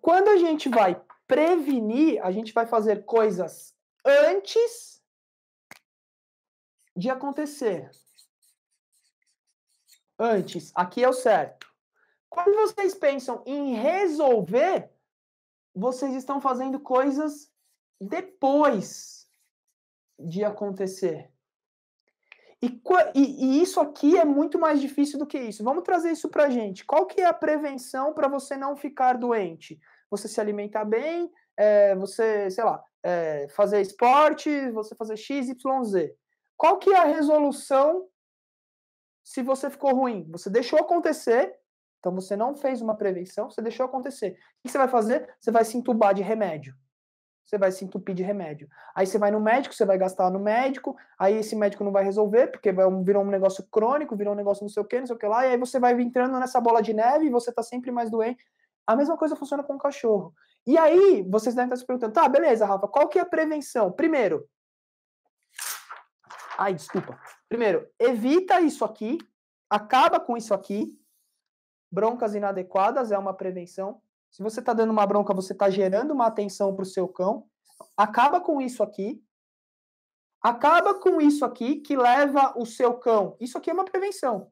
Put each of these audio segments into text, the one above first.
Quando a gente vai prevenir, a gente vai fazer coisas antes de acontecer. Antes, aqui é o certo. Quando vocês pensam em resolver, vocês estão fazendo coisas depois de acontecer. E, e, e, isso aqui é muito mais difícil do que isso. Vamos trazer isso para gente. Qual que é a prevenção para você não ficar doente? você se alimentar bem, é, você, sei lá, é, fazer esporte, você fazer X, Y, Z. Qual que é a resolução se você ficou ruim? Você deixou acontecer, então você não fez uma prevenção, você deixou acontecer. O que você vai fazer? Você vai se entubar de remédio. Você vai se entupir de remédio. Aí você vai no médico, você vai gastar no médico, aí esse médico não vai resolver, porque vai, virou um negócio crônico, virou um negócio não sei o que, não sei o que lá, e aí você vai entrando nessa bola de neve e você tá sempre mais doente. A mesma coisa funciona com o cachorro. E aí, vocês devem estar se perguntando, tá, beleza, Rafa, qual que é a prevenção? Primeiro, ai, desculpa. Primeiro, evita isso aqui, acaba com isso aqui. Broncas inadequadas é uma prevenção. Se você está dando uma bronca, você está gerando uma atenção para o seu cão. Acaba com isso aqui. Acaba com isso aqui que leva o seu cão. Isso aqui é uma prevenção.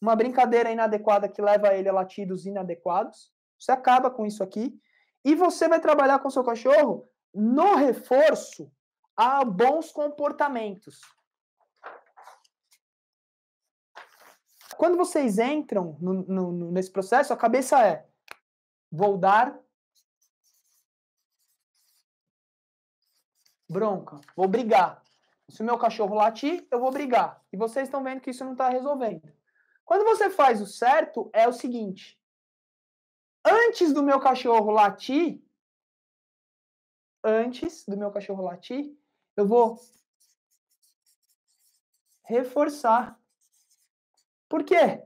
Uma brincadeira inadequada que leva ele a latidos inadequados. Você acaba com isso aqui e você vai trabalhar com seu cachorro no reforço a bons comportamentos. Quando vocês entram no, no, nesse processo, a cabeça é: vou dar bronca, vou brigar. Se o meu cachorro latir, eu vou brigar. E vocês estão vendo que isso não está resolvendo. Quando você faz o certo, é o seguinte: antes do meu cachorro latir, antes do meu cachorro latir, eu vou reforçar. Por quê?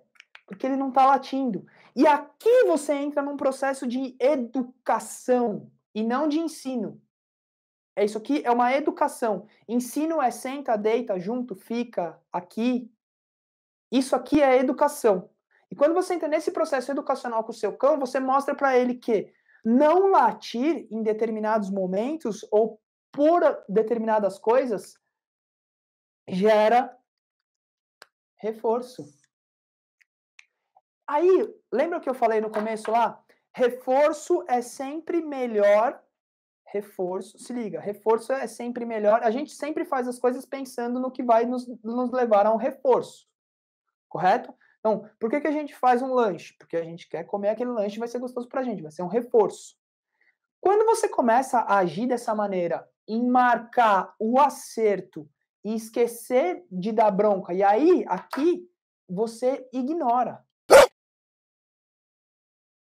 Porque ele não está latindo. E aqui você entra num processo de educação e não de ensino. É isso aqui, é uma educação. Ensino é senta, deita, junto, fica, aqui. Isso aqui é educação. E quando você entra nesse processo educacional com o seu cão, você mostra para ele que não latir em determinados momentos ou por determinadas coisas gera reforço. Aí, lembra que eu falei no começo lá? Reforço é sempre melhor. Reforço, se liga, reforço é sempre melhor. A gente sempre faz as coisas pensando no que vai nos, nos levar a um reforço, correto? Então, por que, que a gente faz um lanche? Porque a gente quer comer aquele lanche, vai ser gostoso para a gente, vai ser um reforço. Quando você começa a agir dessa maneira, em marcar o acerto e esquecer de dar bronca, e aí, aqui, você ignora.